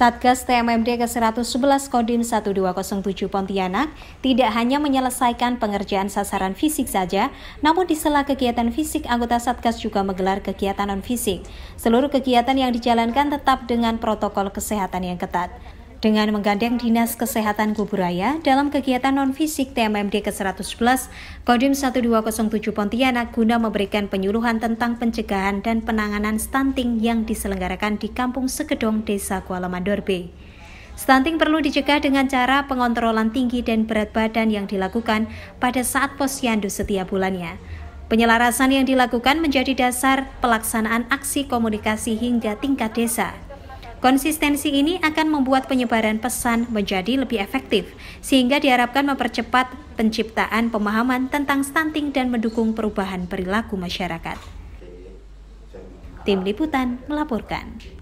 Satgas TMMD ke-111 Kodim 1207 Pontianak tidak hanya menyelesaikan pengerjaan sasaran fisik saja, namun di sela kegiatan fisik, anggota Satgas juga menggelar kegiatan non-fisik. Seluruh kegiatan yang dijalankan tetap dengan protokol kesehatan yang ketat dengan menggandeng Dinas Kesehatan Kuburaya dalam kegiatan non-fisik TMMD ke-111 Kodim 1207 Pontianak guna memberikan penyuluhan tentang pencegahan dan penanganan stunting yang diselenggarakan di Kampung Segedong, Desa Kuala Mandor Stunting perlu dicegah dengan cara pengontrolan tinggi dan berat badan yang dilakukan pada saat posyandu setiap bulannya. Penyelarasan yang dilakukan menjadi dasar pelaksanaan aksi komunikasi hingga tingkat desa Konsistensi ini akan membuat penyebaran pesan menjadi lebih efektif, sehingga diharapkan mempercepat penciptaan pemahaman tentang stunting dan mendukung perubahan perilaku masyarakat. Tim Liputan melaporkan.